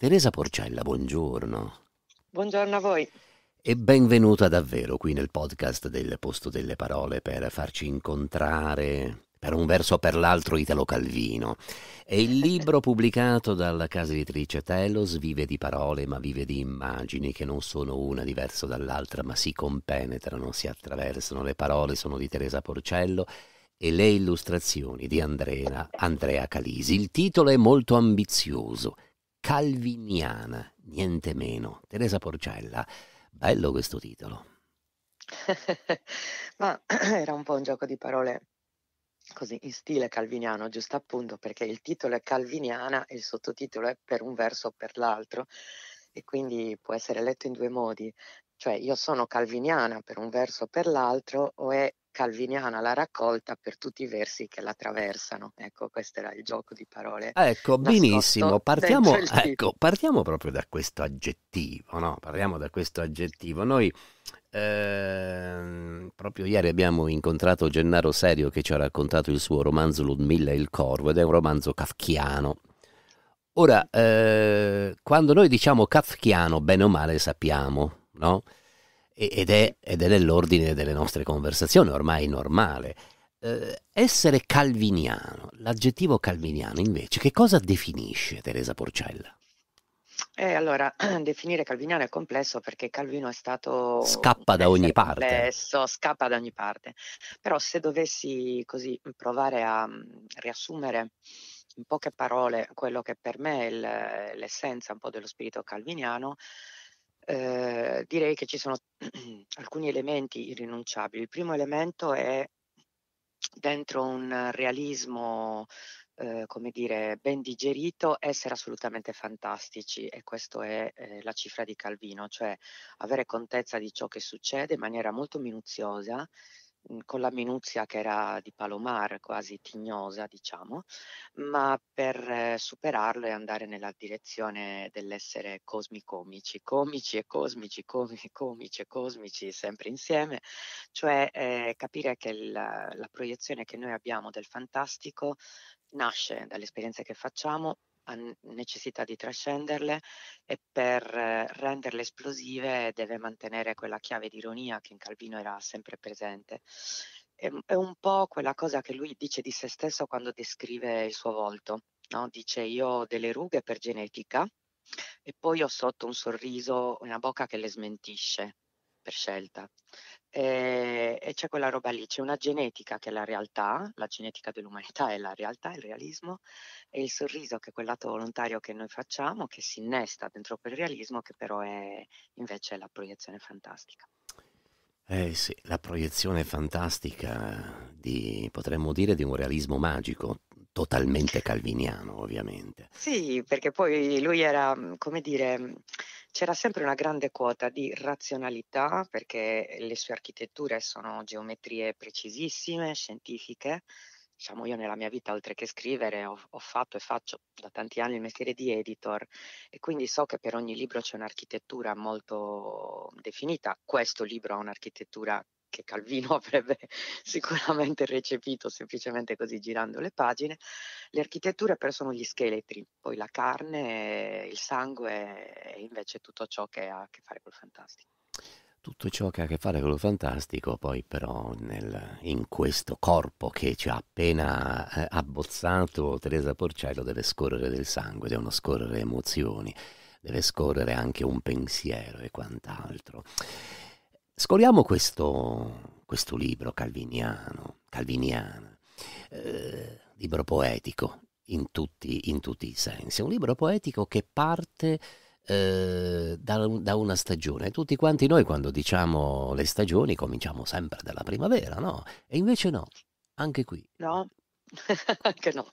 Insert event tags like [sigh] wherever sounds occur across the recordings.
Teresa Porcella, buongiorno. Buongiorno a voi. E benvenuta davvero qui nel podcast del Posto delle Parole per farci incontrare per un verso o per l'altro Italo Calvino. E il [laughs] libro pubblicato dalla casa editrice Telos vive di parole ma vive di immagini che non sono una diversa dall'altra ma si compenetrano, si attraversano. Le parole sono di Teresa Porcello e le illustrazioni di Andrea, Andrea Calisi. Il titolo è molto ambizioso calviniana, niente meno. Teresa Porcella, bello questo titolo. [laughs] Ma [clears throat] era un po' un gioco di parole così in stile calviniano, giusto appunto perché il titolo è calviniana e il sottotitolo è per un verso o per l'altro e quindi può essere letto in due modi, cioè io sono calviniana per un verso o per l'altro o è calviniana la raccolta per tutti i versi che la traversano. Ecco, questo era il gioco di parole. Ecco, benissimo, partiamo, ecco, partiamo proprio da questo aggettivo, no? Parliamo da questo aggettivo. Noi eh, proprio ieri abbiamo incontrato Gennaro Serio che ci ha raccontato il suo romanzo Ludmilla e il Corvo ed è un romanzo kafkiano. Ora, eh, quando noi diciamo kafkiano, bene o male sappiamo, no? ed è, ed è nell'ordine delle nostre conversazioni, ormai normale. Eh, essere calviniano, l'aggettivo calviniano invece, che cosa definisce Teresa Porcella? Eh, allora, [clears throat] definire calviniano è complesso perché Calvino è stato... Scappa da ogni parte. Complesso, scappa da ogni parte. Però se dovessi così provare a mm, riassumere in poche parole quello che per me è l'essenza un po' dello spirito calviniano, Ehm, direi che ci sono [clears throat] alcuni elementi irrinunciabili. Il primo elemento è dentro un realismo eh, come dire, ben digerito, essere assolutamente fantastici e questa è eh, la cifra di Calvino, cioè avere contezza di ciò che succede in maniera molto minuziosa Mhmm, con la minuzia che era di Palomar, quasi tignosa, diciamo, ma per ehm, superarlo e andare nella direzione dell'essere cosmicomici, comici e cosmici, comi, [laughs] comici e cosmici sempre insieme, cioè eh, capire che il, la proiezione che noi abbiamo del fantastico nasce dalle esperienze che facciamo, ha necessità di trascenderle e per eh, renderle esplosive deve mantenere quella chiave di ironia che in Calvino era sempre presente. È un po' quella cosa che lui dice di se stesso quando descrive il suo volto. No? Dice io ho delle rughe per genetica e poi ho sotto un sorriso, una bocca che le smentisce per scelta. E, e, c'è quella roba lì, c'è una genetica che è la realtà, la genetica dell'umanità è la realtà, il realismo, e il sorriso che è quell'atto volontario che noi facciamo, che si innesta dentro quel realismo, che però è invece la proiezione fantastica. Eh sì, la proiezione fantastica, di, potremmo dire, di un realismo magico, totalmente calviniano, ovviamente. Sì, perché poi lui era, mm, come dire, mm, c'era sempre una grande quota di razionalità, perché le sue architetture sono geometrie precisissime, scientifiche. Diciamo, io nella mia vita, oltre che scrivere, ho, ho fatto e faccio da tanti anni il mestiere di editor e quindi so che per ogni libro c'è un'architettura molto definita. Questo libro ha un'architettura che Calvino [laughs] avrebbe sicuramente recepito semplicemente così girando le pagine, le architetture però sono gli scheletri, poi la carne, il sangue e invece tutto ciò che ha a che fare col fantastico. Tutto ciò che ha a che fare con lo fantastico, poi però nel, in questo corpo che ci ha appena eh, abbozzato Teresa Porcello deve scorrere del sangue, devono scorrere emozioni, deve scorrere anche un pensiero e quant'altro. Scoliamo questo, questo libro calviniano, calviniana, eh, libro poetico in tutti, in tutti, i sensi, un libro poetico che parte eh, da, da, una stagione. Tutti quanti noi quando diciamo le stagioni cominciamo sempre dalla primavera, no? E invece no, anche qui. No. [laughs] Anche no.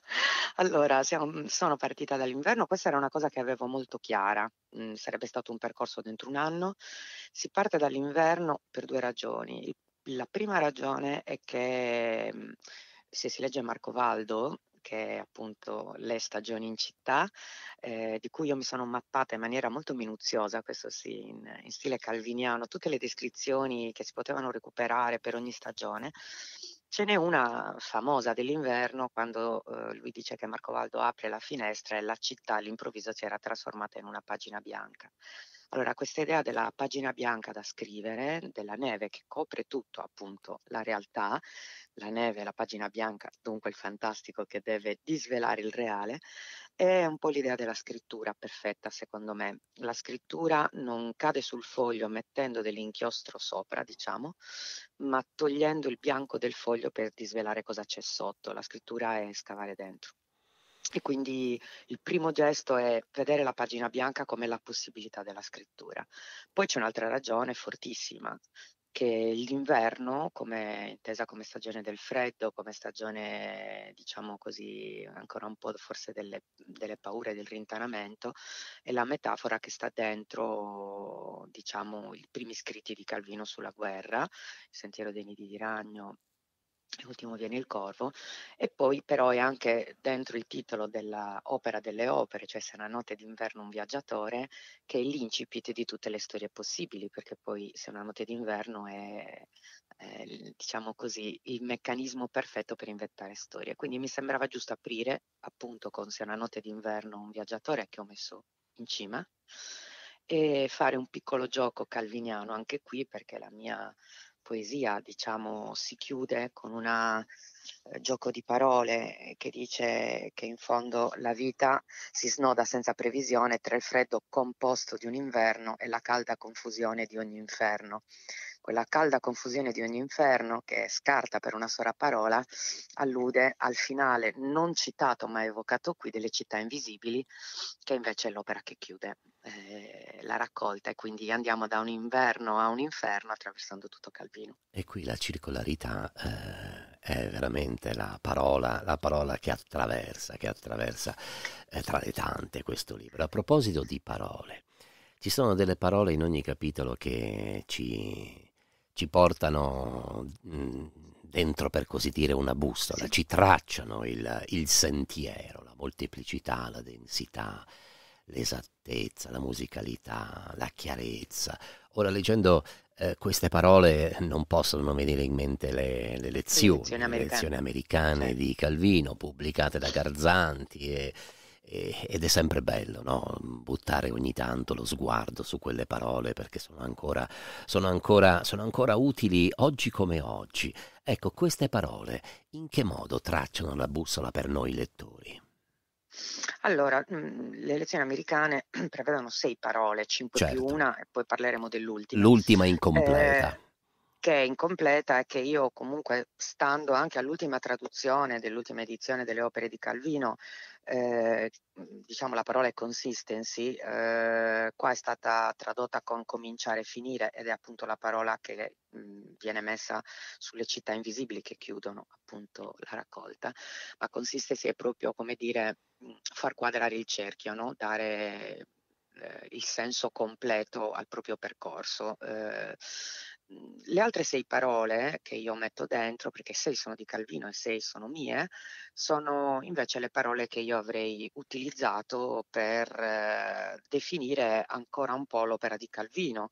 Allora, siamo- mhmm, sono partita dall'inverno, questa era una cosa che avevo molto chiara, mhmm, sarebbe stato un percorso dentro un anno. Si parte dall'inverno per due ragioni. la prima ragione è che, mhmm, se si legge Marco Valdo, che è appunto Le stagioni in città, ehm, di cui io mi sono mappata in maniera molto minuziosa, questo sì, in in stile calviniano, tutte le descrizioni che si potevano recuperare per ogni stagione Ce n'è una famosa dell'inverno quando eh, lui dice che Marcovaldo apre la finestra e la città all'improvviso si era trasformata in una pagina bianca. Allora, questa idea della pagina bianca da scrivere, della neve che copre tutto, appunto, la realtà, la neve, la pagina bianca, dunque il fantastico che deve disvelare il reale, è un po' l'idea della scrittura perfetta, secondo me. La scrittura non cade sul foglio mettendo dell'inchiostro sopra, diciamo, ma togliendo il bianco del foglio per disvelare cosa c'è sotto. La scrittura è scavare dentro. E quindi il primo gesto è vedere la pagina bianca come la possibilità della scrittura. Poi c'è un'altra ragione fortissima, che l'inverno, come, intesa come stagione del freddo, come stagione, diciamo così, ancora un po' forse delle, delle paure del rintanamento, è la metafora che sta dentro, diciamo, i primi scritti di Calvino sulla guerra, il sentiero dei nidi di ragno L'ultimo viene il corvo, e poi però è anche dentro il titolo dell'opera delle opere, cioè Se una notte d'inverno un viaggiatore, che è l'incipit di tutte le storie possibili, perché poi Se una notte d'inverno è, è diciamo così, il meccanismo perfetto per inventare storie. Quindi mi sembrava giusto aprire appunto con Se una notte d'inverno un viaggiatore, che ho messo in cima, e fare un piccolo gioco calviniano anche qui, perché la mia poesia, diciamo, si chiude con un eh, gioco di parole che dice che in fondo la vita si snoda senza previsione tra il freddo composto di un inverno e la calda confusione di ogni inferno. Quella calda confusione di ogni inferno, che scarta per una sola parola, allude al finale non citato ma evocato qui delle città invisibili, che invece è l'opera che chiude eh, la raccolta e quindi andiamo da un inverno a un inferno attraversando tutto Calvino. E qui la circolarità eh, è veramente la parola, la parola che attraversa, che attraversa eh, tra le tante questo libro. A proposito di parole, ci sono delle parole in ogni capitolo che ci, ci portano mh, mm, dentro, per così dire, una bustola, sì. ci tracciano il, il sentiero, la molteplicità, la densità l'esattezza, la musicalità, la chiarezza. Ora leggendo eh, queste parole non possono non venire in mente le, le lezioni, lezioni americane, le lezioni americane sì. di Calvino pubblicate da Garzanti e, e, ed è sempre bello no? buttare ogni tanto lo sguardo su quelle parole perché sono ancora, sono ancora, sono ancora utili oggi come oggi. Ecco, queste parole in che modo tracciano la bussola per noi lettori? Allora, mhmm, le elezioni americane [clears throat] prevedono sei parole, cinque certo. più una, e poi parleremo dell'ultima. L'ultima incompleta. Eh, che è incompleta e che io comunque, stando anche all'ultima traduzione dell'ultima edizione delle opere di Calvino, eh, mhmm, diciamo la parola è consistency, eh, qua è stata tradotta con cominciare e finire ed è appunto la parola che mh, mhmm, viene messa sulle città invisibili che chiudono appunto la raccolta, ma consistency è proprio come dire mhmm, far quadrare il cerchio, no? dare eh, il senso completo al proprio percorso. Eh, Mhmm, le altre sei parole che io metto dentro, perché sei sono di Calvino e sei sono mie, sono invece le parole che io avrei utilizzato per eh, definire ancora un po' l'opera di Calvino.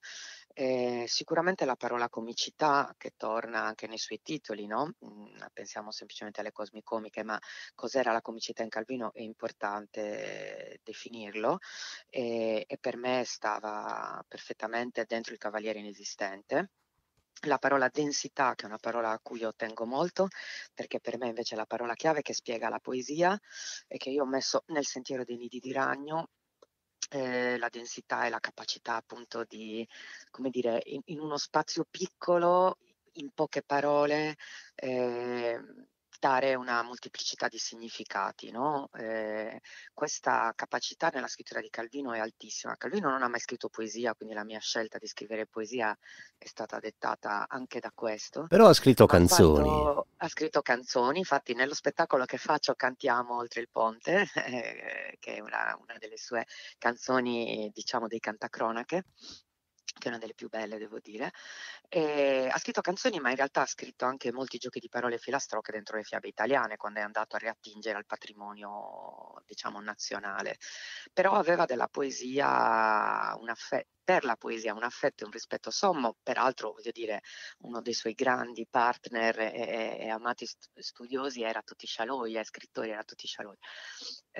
Eh, sicuramente la parola comicità che torna anche nei suoi titoli, no? Mhmm, pensiamo semplicemente alle cosmicomiche, ma cos'era la comicità in Calvino è importante definirlo e, eh, e per me stava perfettamente dentro il Cavaliere inesistente la parola densità, che è una parola a cui io tengo molto, perché per me invece è la parola chiave che spiega la poesia e che io ho messo nel sentiero dei nidi di ragno. Eh, la densità e la capacità appunto di, come dire, in, in uno spazio piccolo, in poche parole, eh, dare una molteplicità di significati. No? Eh, questa capacità nella scrittura di Calvino è altissima. Calvino non ha mai scritto poesia, quindi la mia scelta di scrivere poesia è stata dettata anche da questo. Però ha scritto canzoni. Ha scritto canzoni, infatti nello spettacolo che faccio cantiamo Oltre il Ponte, [laughs] eh, che è una, una, delle sue canzoni, diciamo, dei cantacronache, che è una delle più belle, devo dire. E ha scritto canzoni, ma in realtà ha scritto anche molti giochi di parole filastroche dentro le fiabe italiane, quando è andato a riattingere al patrimonio, diciamo, nazionale. Però aveva della poesia, un affetto per la poesia un affetto e un rispetto sommo, peraltro voglio dire uno dei suoi grandi partner e, e amati st- studiosi era Tutti Scialoi, è scrittore era Tutti Scialoi.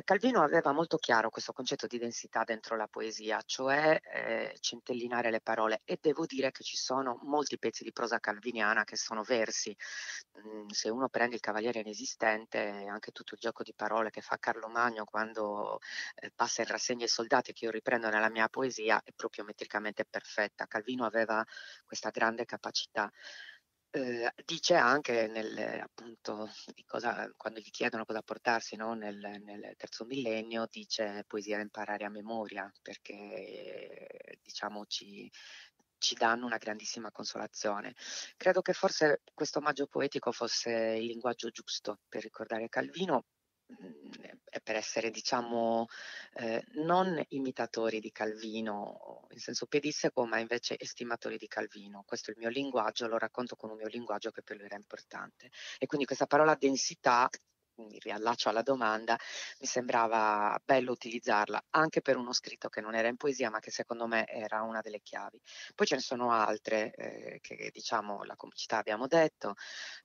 Calvino aveva molto chiaro questo concetto di densità dentro la poesia, cioè eh, centellinare le parole e devo dire che ci sono molti pezzi di prosa calviniana che sono versi. Mhmm, se uno prende il Cavaliere inesistente, anche tutto il gioco di parole che fa Carlo Magno quando eh, passa in rassegna i soldati che io riprendo nella mia poesia è proprio metricamente perfetta. Calvino aveva questa grande capacità eh, dice anche nel, appunto, cosa, quando gli chiedono cosa portarsi no? nel, nel, terzo millennio, dice poesia da imparare a memoria, perché diciamo ci, ci danno una grandissima consolazione. Credo che forse questo omaggio poetico fosse il linguaggio giusto per ricordare Calvino, Mhmm, per essere diciamo eh, non imitatori di Calvino in senso pedisseco ma invece estimatori di Calvino questo è il mio linguaggio lo racconto con un mio linguaggio che per lui era importante e quindi questa parola densità mi riallaccio alla domanda, mi sembrava bello utilizzarla anche per uno scritto che non era in poesia ma che secondo me era una delle chiavi. Poi ce ne sono altre eh, che diciamo la comicità abbiamo detto,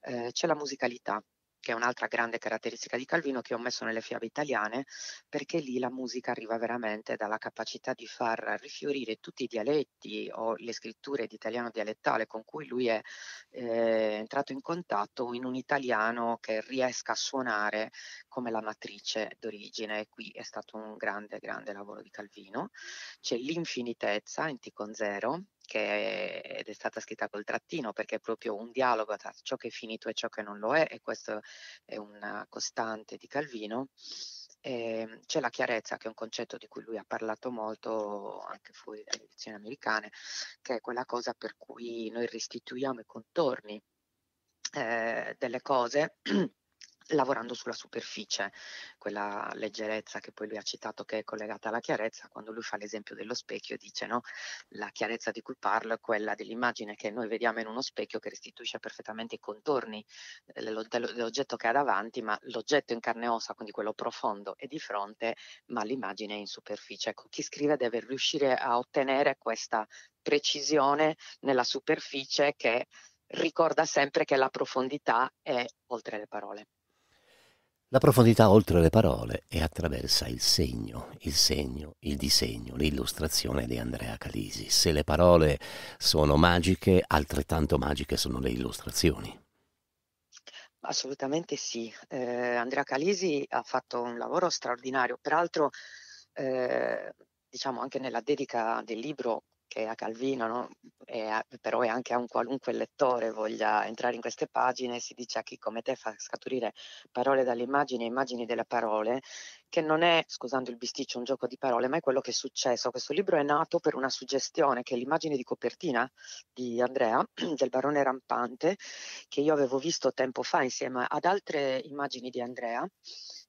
eh, c'è la musicalità che è un'altra grande caratteristica di Calvino che ho messo nelle fiabe italiane, perché lì la musica arriva veramente dalla capacità di far rifiorire tutti i dialetti o le scritture di italiano dialettale con cui lui è eh, entrato in contatto in un italiano che riesca a suonare come la matrice d'origine. E qui è stato un grande, grande lavoro di Calvino. C'è l'infinitezza in T con zero, che ed è stata scritta col trattino perché è proprio un dialogo tra ciò che è finito e ciò che non lo è e questo è una costante di Calvino. E ehm, c'è la chiarezza, che è un concetto di cui lui ha parlato molto anche fuori dalle edizioni americane, che è quella cosa per cui noi restituiamo i contorni eh, delle cose [clears throat] lavorando sulla superficie, quella leggerezza che poi lui ha citato che è collegata alla chiarezza, quando lui fa l'esempio dello specchio dice no, la chiarezza di cui parlo è quella dell'immagine che noi vediamo in uno specchio che restituisce perfettamente i contorni dell'oggetto eh, che ha davanti, ma l'oggetto in carne e ossa, quindi quello profondo è di fronte, ma l'immagine è in superficie. Ecco, chi scrive deve riuscire a ottenere questa precisione nella superficie che ricorda sempre che la profondità è oltre le parole. La profondità oltre le parole è attraversa il segno, il segno, il disegno, l'illustrazione di Andrea Calisi. Se le parole sono magiche, altrettanto magiche sono le illustrazioni. Assolutamente sì. Eh, Andrea Calisi ha fatto un lavoro straordinario, peraltro eh, diciamo anche nella dedica del libro che a Calvino, no? a, però è anche a un qualunque lettore voglia entrare in queste pagine, si dice a chi come te fa scaturire parole dalle immagini e immagini delle parole, che non è, scusando il bisticcio, un gioco di parole, ma è quello che è successo. Questo libro è nato per una suggestione che l'immagine di copertina di Andrea, [clears throat] del barone rampante, che io avevo visto tempo fa insieme ad altre immagini di Andrea,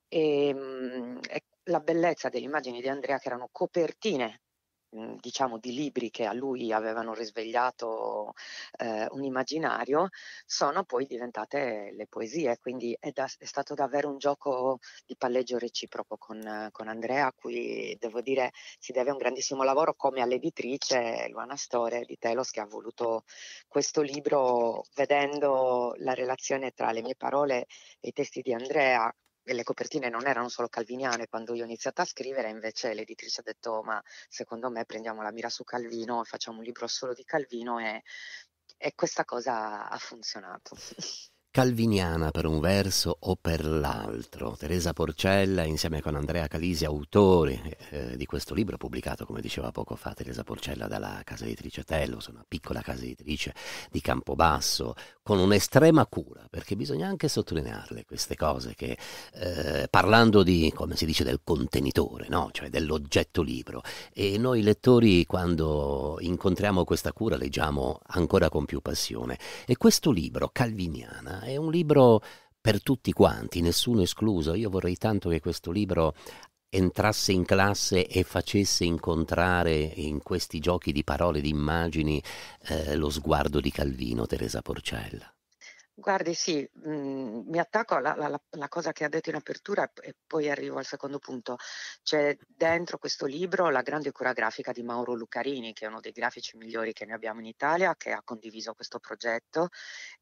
e, mm, e la bellezza delle immagini di Andrea che erano copertine Mhmm, diciamo di libri che a lui avevano risvegliato eh, un immaginario sono poi diventate le poesie quindi è, da, è stato davvero un gioco di palleggio reciproco con, con, Andrea a cui devo dire si deve un grandissimo lavoro come all'editrice Luana Store di Telos che ha voluto questo libro vedendo la relazione tra le mie parole e i testi di Andrea le copertine non erano solo calviniane quando io ho iniziato a scrivere, invece l'editrice ha detto ma secondo me prendiamo la mira su Calvino, facciamo un libro solo di Calvino e, e questa cosa ha funzionato. [laughs] calviniana per un verso o per l'altro. Teresa Porcella, insieme con Andrea Calisi, autore eh, di questo libro pubblicato, come diceva poco fa Teresa Porcella, dalla casa editrice Tellos, una piccola casa editrice di Campobasso, con un'estrema cura, perché bisogna anche sottolinearle queste cose che, eh, parlando di, come si dice, del contenitore, no? cioè dell'oggetto libro, e noi lettori quando incontriamo questa cura leggiamo ancora con più passione. E questo libro, Calviniana, è un libro per tutti quanti, nessuno escluso. Io vorrei tanto che questo libro entrasse in classe e facesse incontrare in questi giochi di parole, di immagini, eh, lo sguardo di Calvino, Teresa Porcella. Guardi, sì, mh, mhmm, mi attacco alla, alla, alla, cosa che ha detto in apertura e poi arrivo al secondo punto. C'è dentro questo libro la grande cura grafica di Mauro Lucarini, che è uno dei grafici migliori che noi abbiamo in Italia, che ha condiviso questo progetto.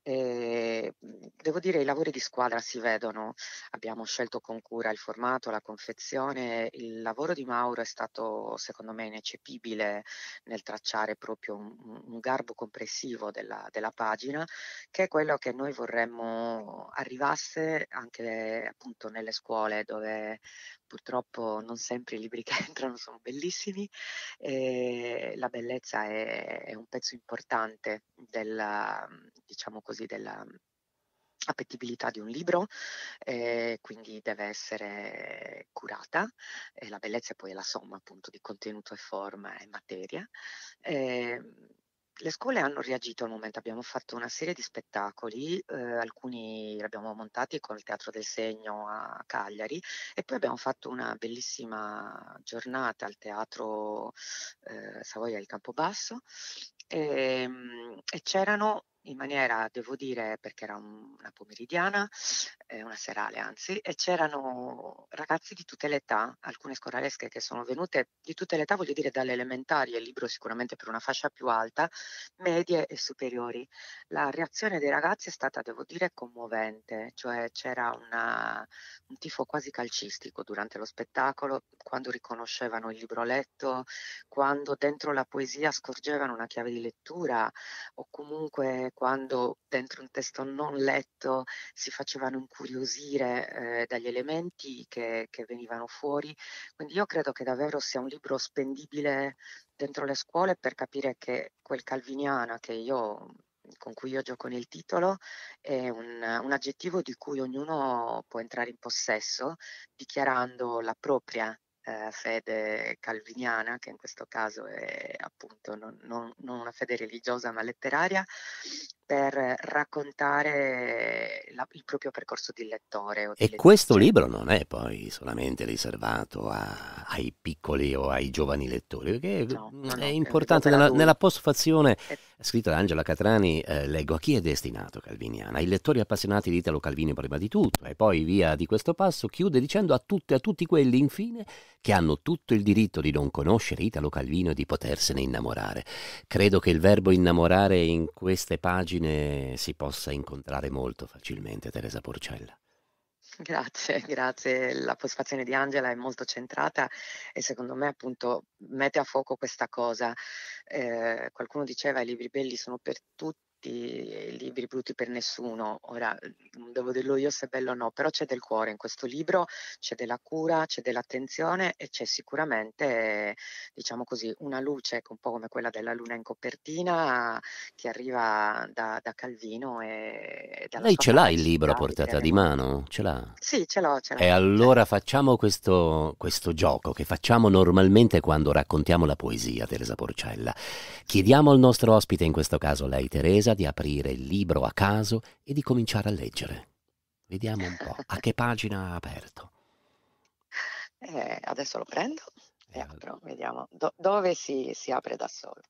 E, ehm, devo dire, i lavori di squadra si vedono. Abbiamo scelto con cura il formato, la confezione. Il lavoro di Mauro è stato, secondo me, ineccepibile nel tracciare proprio un, un garbo comprensivo della, della pagina, che è quello che noi noi vorremmo arrivasse anche appunto nelle scuole dove purtroppo non sempre i libri [laughs] che entrano sono bellissimi e la bellezza è, è un pezzo importante della, diciamo così, della, appetibilità di un libro, eh, quindi deve essere curata. E la bellezza poi è la somma appunto di contenuto e forma e materia. Eh, le scuole hanno reagito al momento, abbiamo fatto una serie di spettacoli, eh, alcuni li abbiamo montati con il Teatro del Segno a Cagliari e poi abbiamo fatto una bellissima giornata al Teatro eh, Savoia del Campobasso e, ehm, e c'erano in maniera, devo dire, perché era un, una pomeridiana, eh, una serale anzi, e c'erano ragazzi di tutte le età, alcune scoralesche che sono venute di tutte le età, voglio dire dalle elementari, il libro sicuramente per una fascia più alta, medie e superiori. La reazione dei ragazzi è stata, devo dire, commovente, cioè c'era una, un tifo quasi calcistico durante lo spettacolo, quando riconoscevano il libro letto, quando dentro la poesia scorgevano una chiave di lettura o comunque quando dentro un testo non letto si facevano incuriosire eh, dagli elementi che, che venivano fuori. Quindi io credo che davvero sia un libro spendibile dentro le scuole per capire che quel calviniana che io con cui io gioco nel titolo è un, un, aggettivo di cui ognuno può entrare in possesso dichiarando la propria eh, fede calviniana, che in questo caso è appunto non, non, non una fede religiosa ma letteraria, per raccontare la, il proprio percorso di lettore. Di e questo libro non è poi solamente riservato a, ai piccoli o ai giovani lettori, perché no, no, è importante è nella, nella, postfazione è... scritta da Angela Catrani, eh, leggo a chi è destinato Calviniana, ai lettori appassionati di Italo Calvino prima di tutto, e poi via di questo passo chiude dicendo a tutte e a tutti quelli infine che hanno tutto il diritto di non conoscere Italo Calvino e di potersene innamorare. Credo che il verbo innamorare in queste pagine immagine si possa incontrare molto facilmente Teresa Porcella. Grazie, grazie. La postfazione di Angela è molto centrata e secondo me appunto mette a fuoco questa cosa. Eh, qualcuno diceva i libri belli sono per tutti brutti, libri brutti per nessuno. Ora, mhmm, devo dirlo io se è bello o no, però c'è del cuore in questo libro, c'è della cura, c'è dell'attenzione e c'è sicuramente, diciamo così, una luce ecco, un po' come quella della luna in copertina che arriva da, da Calvino. E, e Lei ce l'ha il libro a portata di, di mano? Ce l'ha? Sì, ce l'ho. Ce l'ho. E allora facciamo questo, questo gioco che facciamo normalmente quando raccontiamo la poesia, Teresa Porcella. Chiediamo al nostro ospite, in questo caso lei Teresa, decisa di aprire il libro a caso e di cominciare a leggere. Vediamo un po' a che pagina ha aperto. Eh, adesso lo prendo e eh, apro, vediamo Do- dove si, si apre da solo.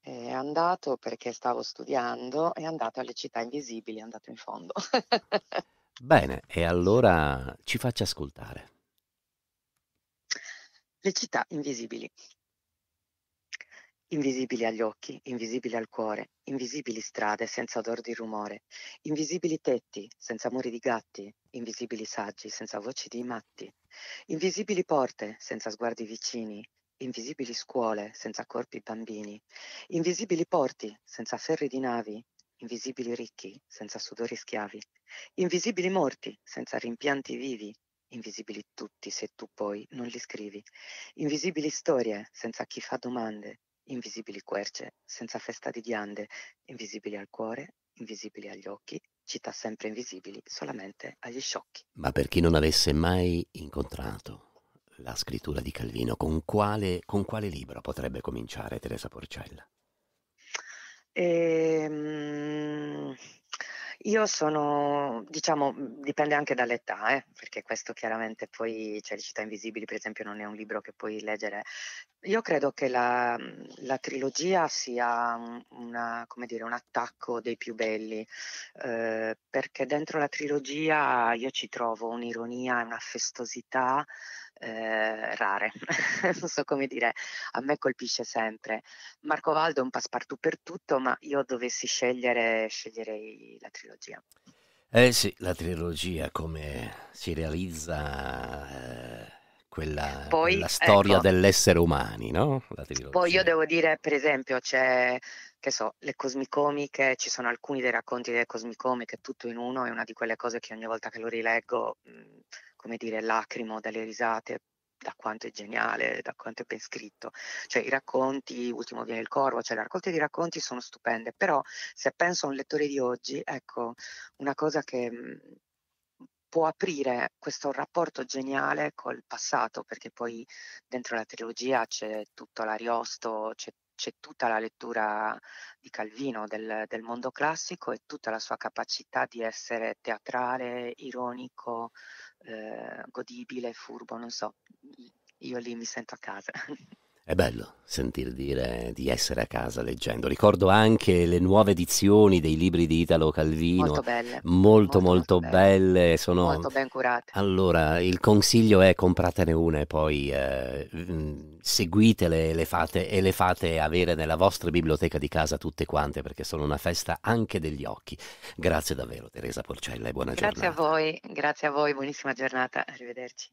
È andato perché stavo studiando, è andato alle città invisibili, è andato in fondo. [laughs] Bene, e allora ci faccia ascoltare. Le città invisibili. Invisibili agli occhi, invisibili al cuore, invisibili strade senza odor di rumore, invisibili tetti senza muri di gatti, invisibili saggi senza voci di matti, invisibili porte senza sguardi vicini, invisibili scuole senza corpi bambini, invisibili porti senza ferri di navi, invisibili ricchi senza sudori schiavi, invisibili morti senza rimpianti vivi, invisibili tutti se tu poi non li scrivi, invisibili storie senza chi fa domande, invisibili querce, senza festa di ghiande, invisibili al cuore, invisibili agli occhi, città sempre invisibili solamente agli sciocchi. Ma per chi non avesse mai incontrato la scrittura di Calvino, con quale, con quale libro potrebbe cominciare Teresa Porcella? Ehm io sono, diciamo, mhmm, dipende anche dall'età, eh, perché questo chiaramente poi, cioè Le città invisibili per esempio non è un libro che puoi leggere. Io credo che la, mhmm, la trilogia sia una, dire, un attacco dei più belli, eh, perché dentro la trilogia io ci trovo un'ironia, una festosità, eh, rare, [laughs] non so come dire, a me colpisce sempre. Marco Valdo è un passepartout per tutto, ma io dovessi scegliere, sceglierei la trilogia. Eh sì, la trilogia come si realizza... Eh... Quella, poi, quella, storia ecco, dell'essere umani, no? Poi io devo dire, per esempio, c'è, che so, le cosmicomiche, ci sono alcuni dei racconti delle cosmicomiche, tutto in uno, è una di quelle cose che ogni volta che lo rileggo mh, mm, come dire, lacrimo dalle risate da quanto è geniale, da quanto è ben scritto. Cioè i racconti, ultimo viene il corvo, cioè le raccolte di racconti sono stupende, però se penso a un lettore di oggi, ecco, una cosa che mhmm, può aprire questo rapporto geniale col passato, perché poi dentro la trilogia c'è tutto l'Ariosto, c'è c'è tutta la lettura di Calvino del, del, mondo classico e tutta la sua capacità di essere teatrale, ironico, eh, godibile, furbo, non so, io lì mi sento a casa. [laughs] È bello sentir dire di essere a casa leggendo. Ricordo anche le nuove edizioni dei libri di Italo Calvino. Molto belle. Molto, molto, molto belle. belle. Sono... Molto ben curate. Allora, il consiglio è compratene una e poi eh, mm, seguitele le fate, e le fate avere nella vostra biblioteca di casa tutte quante perché sono una festa anche degli occhi. Grazie davvero Teresa Porcella e buona grazie giornata. Grazie a voi, grazie a voi, buonissima giornata, arrivederci.